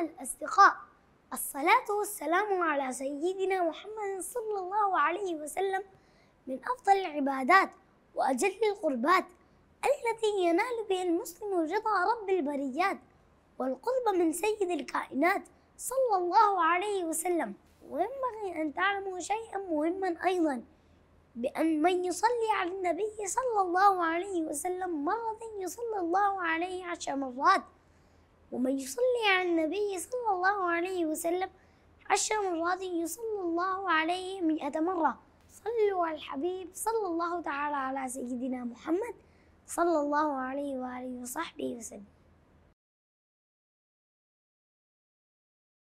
الأصدقاء الصلاة والسلام على سيدنا محمد صلى الله عليه وسلم من أفضل العبادات وأجل القربات التي ينال بها المسلم رضا رب البريات والقرب من سيد الكائنات صلى الله عليه وسلم وينبغي أن تعلموا شيئا مهما أيضا بأن من يصلي على النبي صلى الله عليه وسلم مرة يصلي الله عليه عشر مرات ومن يصلي على النبي صلى الله عليه وسلم عشر مرات يصلى الله عليه مئة مرة صلوا على الحبيب صلى الله تعالى على سيدنا محمد صلى الله عليه وآله وصحبه وسلم